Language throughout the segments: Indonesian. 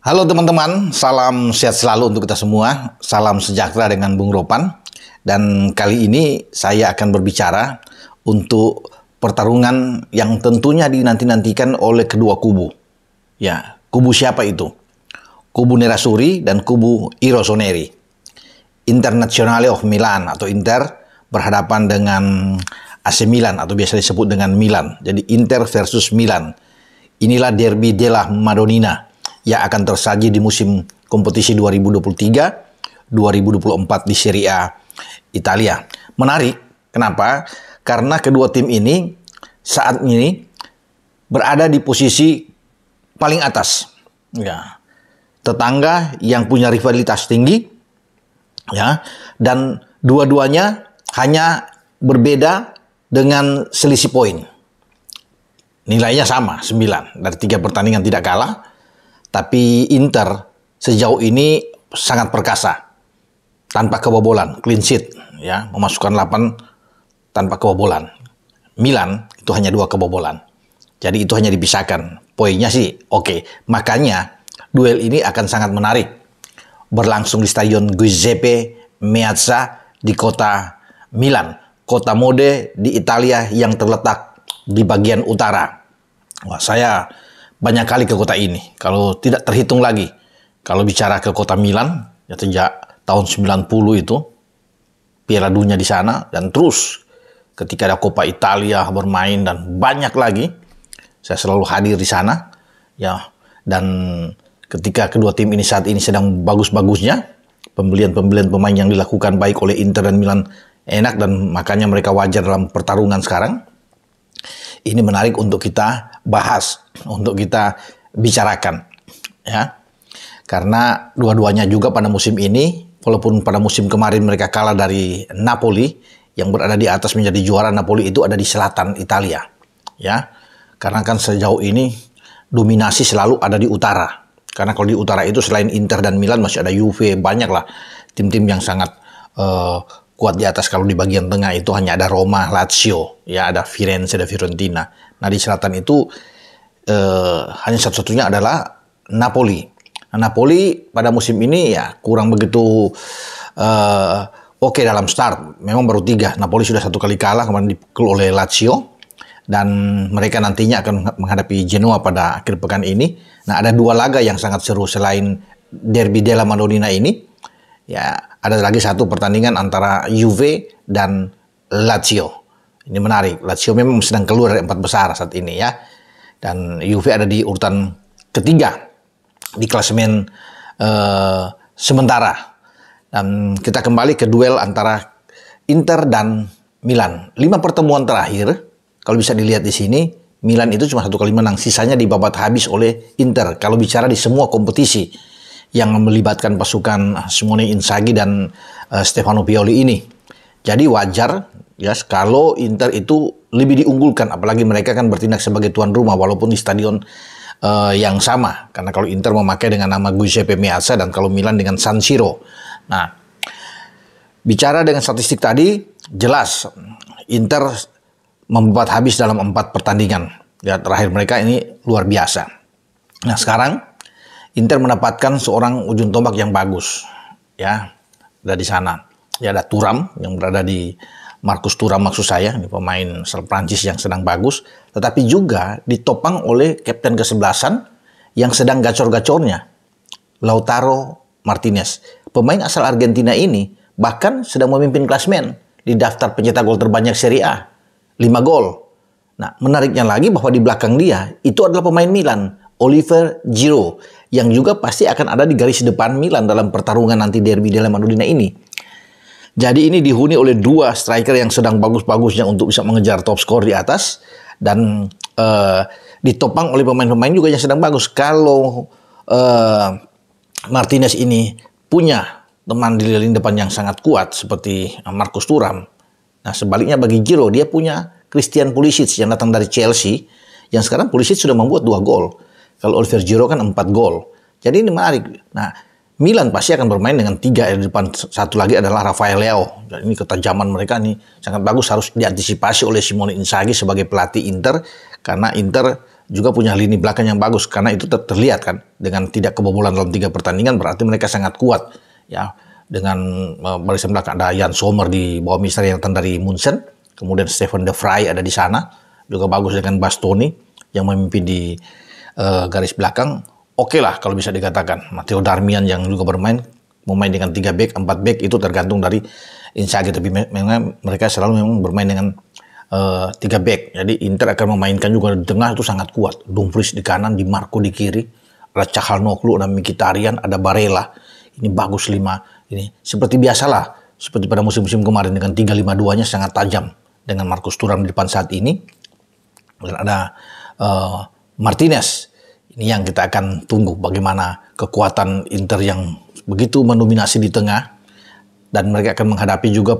Halo teman-teman, salam sehat selalu untuk kita semua. Salam sejahtera dengan Bung Ropan. Dan kali ini saya akan berbicara untuk pertarungan yang tentunya dinanti-nantikan oleh kedua kubu. Ya, kubu siapa itu? Kubu Nerasuri dan kubu Irosoneri. Internazionale of Milan atau Inter berhadapan dengan AC Milan atau biasa disebut dengan Milan. Jadi Inter versus Milan. Inilah derby della Madonina yang akan tersaji di musim kompetisi 2023-2024 di Serie A Italia. Menarik, kenapa? Karena kedua tim ini saat ini berada di posisi paling atas. Ya. Tetangga yang punya rivalitas tinggi ya dan dua-duanya hanya berbeda dengan selisih poin. Nilainya sama, 9 dari tiga pertandingan tidak kalah tapi Inter sejauh ini sangat perkasa. Tanpa kebobolan, clean sheet ya, memasukkan 8 tanpa kebobolan. Milan itu hanya dua kebobolan. Jadi itu hanya dipisahkan. Poinnya sih oke. Okay. Makanya duel ini akan sangat menarik. Berlangsung di Stadion Giuseppe Meazza di kota Milan, kota mode di Italia yang terletak di bagian utara. Wah, saya banyak kali ke kota ini. Kalau tidak terhitung lagi. Kalau bicara ke kota Milan, ya sejak tahun 90 itu, Piala Dunia di sana, dan terus ketika ada Coppa Italia bermain, dan banyak lagi, saya selalu hadir di sana. ya Dan ketika kedua tim ini saat ini sedang bagus-bagusnya, pembelian-pembelian pemain yang dilakukan baik oleh Inter dan Milan enak dan makanya mereka wajar dalam pertarungan sekarang. Ini menarik untuk kita bahas, untuk kita bicarakan. Ya. Karena dua-duanya juga pada musim ini, walaupun pada musim kemarin mereka kalah dari Napoli, yang berada di atas menjadi juara Napoli itu ada di selatan Italia. Ya. Karena kan sejauh ini dominasi selalu ada di utara. Karena kalau di utara itu selain Inter dan Milan masih ada Juve, banyaklah tim-tim yang sangat uh, kuat di atas kalau di bagian tengah itu hanya ada Roma, Lazio, ya ada Firenze, ada Fiorentina. Nah di selatan itu eh, hanya satu-satunya adalah Napoli. Nah, Napoli pada musim ini ya kurang begitu eh, oke okay dalam start. Memang baru tiga. Napoli sudah satu kali kalah kemarin dipukul oleh Lazio dan mereka nantinya akan menghadapi Genoa pada akhir pekan ini. Nah ada dua laga yang sangat seru selain derby della Madonnina ini. Ya ada lagi satu pertandingan antara Juve dan Lazio. Ini menarik. Lazio memang sedang keluar dari empat besar saat ini ya. Dan Juve ada di urutan ketiga di klasemen uh, sementara. Dan kita kembali ke duel antara Inter dan Milan. Lima pertemuan terakhir, kalau bisa dilihat di sini, Milan itu cuma satu kali menang. Sisanya dibabat habis oleh Inter. Kalau bicara di semua kompetisi yang melibatkan pasukan Simone Inzaghi dan uh, Stefano Pioli ini. Jadi wajar ya yes, kalau Inter itu lebih diunggulkan apalagi mereka kan bertindak sebagai tuan rumah walaupun di stadion uh, yang sama karena kalau Inter memakai dengan nama Giuseppe Meazza dan kalau Milan dengan San Siro. Nah, bicara dengan statistik tadi jelas Inter membuat habis dalam empat pertandingan. Ya terakhir mereka ini luar biasa. Nah, sekarang Inter mendapatkan seorang ujung tombak yang bagus ya dari sana ya ada Turam yang berada di Markus Turam maksud saya ini pemain asal Prancis yang sedang bagus tetapi juga ditopang oleh kapten kesebelasan yang sedang gacor-gacornya Lautaro Martinez pemain asal Argentina ini bahkan sedang memimpin klasmen di daftar pencetak gol terbanyak Serie A 5 gol nah menariknya lagi bahwa di belakang dia itu adalah pemain Milan Oliver Giroud yang juga pasti akan ada di garis depan Milan dalam pertarungan nanti derby dalam Madonnina ini. Jadi ini dihuni oleh dua striker yang sedang bagus-bagusnya untuk bisa mengejar top skor di atas dan uh, ditopang oleh pemain-pemain juga yang sedang bagus. Kalau uh, Martinez ini punya teman di lini depan yang sangat kuat seperti eh, Marcus Turam. Nah, sebaliknya bagi Giro dia punya Christian Pulisic yang datang dari Chelsea yang sekarang Pulisic sudah membuat dua gol. Kalau Oliver Giroud kan 4 gol. Jadi ini menarik. Nah, Milan pasti akan bermain dengan tiga di depan satu lagi adalah Rafael Leao. Dan ini ketajaman mereka nih sangat bagus harus diantisipasi oleh Simone Inzaghi sebagai pelatih Inter karena Inter juga punya lini belakang yang bagus karena itu ter terlihat kan dengan tidak kebobolan dalam tiga pertandingan berarti mereka sangat kuat ya dengan uh, barisan belakang ada Jan Sommer di bawah Mister yang datang dari Munson, kemudian Stephen De Vrij ada di sana juga bagus dengan Bastoni yang memimpin di uh, garis belakang oke okay lah kalau bisa dikatakan. Matteo Darmian yang juga bermain mau main dengan 3 back, 4 back itu tergantung dari Inzaghi tapi memang mereka selalu memang bermain dengan uh, eh, 3 back. Jadi Inter akan memainkan juga di tengah itu sangat kuat. Dumfries di kanan, di Marco di kiri, ada cahal Noklu ada Mkhitaryan, ada Barella. Ini bagus lima ini seperti biasalah seperti pada musim-musim kemarin dengan 3-5-2-nya sangat tajam dengan Marcus Thuram di depan saat ini dan ada uh, Martinez ini yang kita akan tunggu bagaimana kekuatan Inter yang begitu mendominasi di tengah dan mereka akan menghadapi juga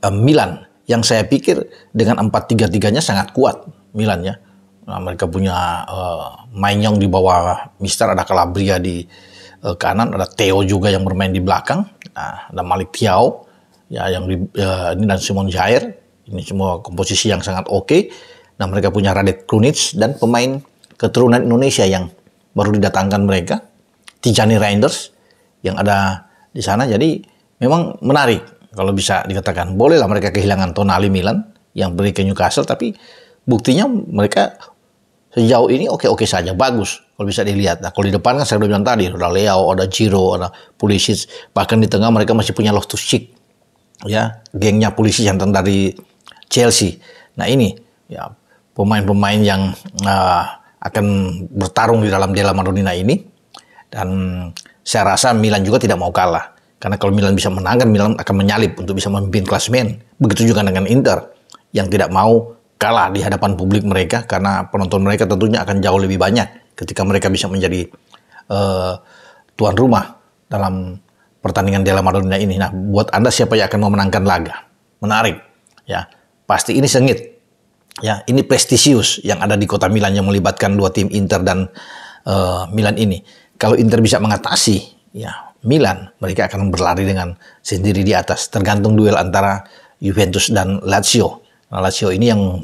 eh, Milan yang saya pikir dengan 4-3-3-nya sangat kuat Milan ya. Nah, mereka punya uh, eh, Mainyong di bawah Mister, ada Calabria di uh, kanan, ada Theo juga yang bermain di belakang, nah, ada Malik Tiao, ya yang di, uh, ini dan Simon Jair. Ini semua komposisi yang sangat oke. Okay. Nah, mereka punya Radet Krunic dan pemain keturunan Indonesia yang baru didatangkan mereka, Tijani Reinders yang ada di sana. Jadi memang menarik kalau bisa dikatakan. Bolehlah mereka kehilangan Tonali Milan yang beri ke Newcastle, tapi buktinya mereka sejauh ini oke-oke saja, bagus kalau bisa dilihat. Nah, kalau di depan kan saya bilang tadi, ada Leo, ada Giro, ada Pulisic, bahkan di tengah mereka masih punya Loftus-Cheek. Ya, gengnya polisi yang dari Chelsea. Nah, ini ya pemain-pemain yang uh, akan bertarung di dalam Della Madonnina ini dan saya rasa Milan juga tidak mau kalah karena kalau Milan bisa menang kan Milan akan menyalip untuk bisa memimpin klasmen begitu juga dengan Inter yang tidak mau kalah di hadapan publik mereka karena penonton mereka tentunya akan jauh lebih banyak ketika mereka bisa menjadi uh, tuan rumah dalam pertandingan Della Madonnina ini nah buat Anda siapa yang akan memenangkan laga menarik ya pasti ini sengit Ya, ini prestisius yang ada di kota Milan yang melibatkan dua tim Inter dan uh, Milan ini. Kalau Inter bisa mengatasi ya Milan, mereka akan berlari dengan sendiri di atas. Tergantung duel antara Juventus dan Lazio. Nah, Lazio ini yang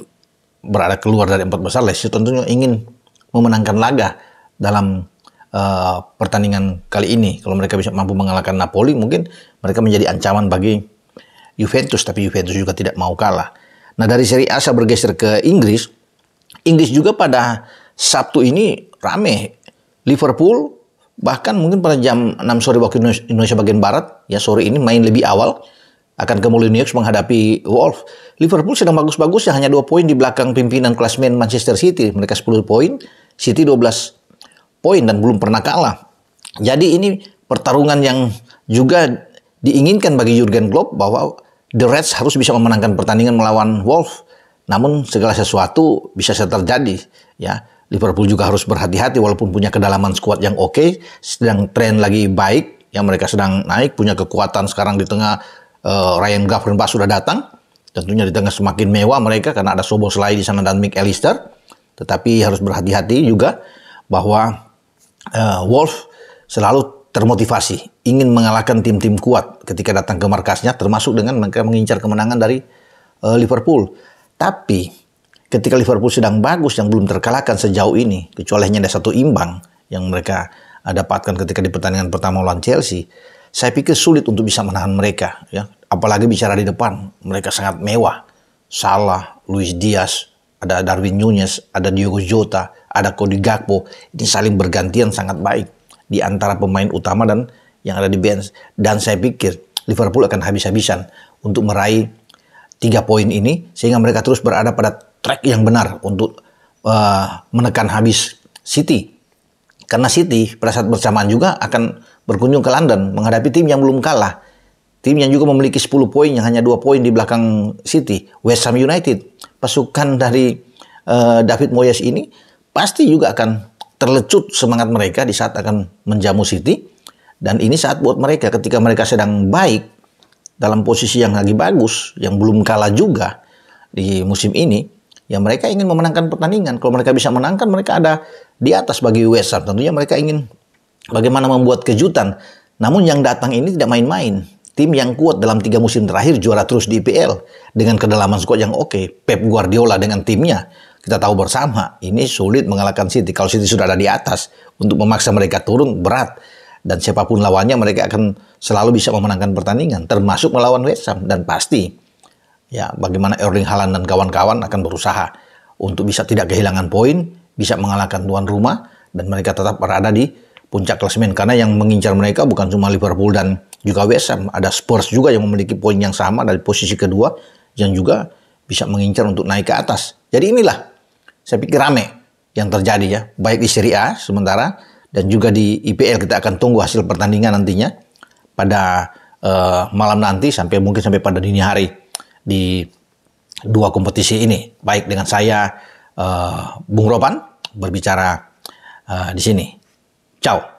berada keluar dari empat besar, Lazio tentunya ingin memenangkan laga dalam uh, pertandingan kali ini. Kalau mereka bisa mampu mengalahkan Napoli, mungkin mereka menjadi ancaman bagi Juventus. Tapi Juventus juga tidak mau kalah. Nah dari Seri A saya bergeser ke Inggris. Inggris juga pada Sabtu ini rame. Liverpool bahkan mungkin pada jam 6 sore waktu Indonesia bagian barat ya sore ini main lebih awal akan ke Molineux menghadapi Wolf. Liverpool sedang bagus-bagus ya hanya dua poin di belakang pimpinan klasmen Manchester City. Mereka 10 poin, City 12 poin dan belum pernah kalah. Jadi ini pertarungan yang juga diinginkan bagi Jurgen Klopp bahwa The Reds harus bisa memenangkan pertandingan melawan Wolf, Namun segala sesuatu bisa saja terjadi ya. Liverpool juga harus berhati-hati walaupun punya kedalaman skuad yang oke, okay, sedang tren lagi baik, yang mereka sedang naik, punya kekuatan sekarang di tengah uh, Ryan Gravenberch sudah datang. Tentunya di tengah semakin mewah mereka karena ada Sobo Selai di sana dan Mick Allister. Tetapi harus berhati-hati juga bahwa uh, eh, Wolf selalu termotivasi, ingin mengalahkan tim-tim kuat ketika datang ke markasnya, termasuk dengan mereka mengincar kemenangan dari uh, Liverpool. Tapi ketika Liverpool sedang bagus yang belum terkalahkan sejauh ini, kecuali hanya ada satu imbang yang mereka eh, dapatkan ketika di pertandingan pertama lawan Chelsea, saya pikir sulit untuk bisa menahan mereka. Ya. Apalagi bicara di depan, mereka sangat mewah. Salah, Luis Diaz, ada Darwin Nunez, ada Diogo Jota, ada Cody Gakpo. Ini saling bergantian sangat baik di antara pemain utama dan yang ada di bench. Dan saya pikir Liverpool akan habis-habisan untuk meraih tiga poin ini sehingga mereka terus berada pada track yang benar untuk uh, menekan habis City. Karena City pada saat bersamaan juga akan berkunjung ke London menghadapi tim yang belum kalah. Tim yang juga memiliki 10 poin yang hanya dua poin di belakang City, West Ham United. Pasukan dari uh, David Moyes ini pasti juga akan terlecut semangat mereka di saat akan menjamu Siti. Dan ini saat buat mereka ketika mereka sedang baik dalam posisi yang lagi bagus, yang belum kalah juga di musim ini, ya mereka ingin memenangkan pertandingan. Kalau mereka bisa menangkan, mereka ada di atas bagi West Ham. Tentunya mereka ingin bagaimana membuat kejutan. Namun yang datang ini tidak main-main. Tim yang kuat dalam tiga musim terakhir juara terus di IPL dengan kedalaman squad yang oke. Pep Guardiola dengan timnya kita tahu bersama, ini sulit mengalahkan City. Kalau City sudah ada di atas, untuk memaksa mereka turun berat. Dan siapapun lawannya, mereka akan selalu bisa memenangkan pertandingan, termasuk melawan West Ham. Dan pasti, ya bagaimana Erling Haaland dan kawan-kawan akan berusaha untuk bisa tidak kehilangan poin, bisa mengalahkan tuan rumah, dan mereka tetap berada di puncak klasemen. Karena yang mengincar mereka bukan cuma Liverpool dan juga West Ham. Ada Spurs juga yang memiliki poin yang sama dari posisi kedua, yang juga bisa mengincar untuk naik ke atas. Jadi inilah saya pikir rame yang terjadi ya, baik di Serie A sementara dan juga di IPL kita akan tunggu hasil pertandingan nantinya pada uh, malam nanti sampai mungkin sampai pada dini hari di dua kompetisi ini, baik dengan saya uh, Bung Ropan berbicara uh, di sini. Ciao.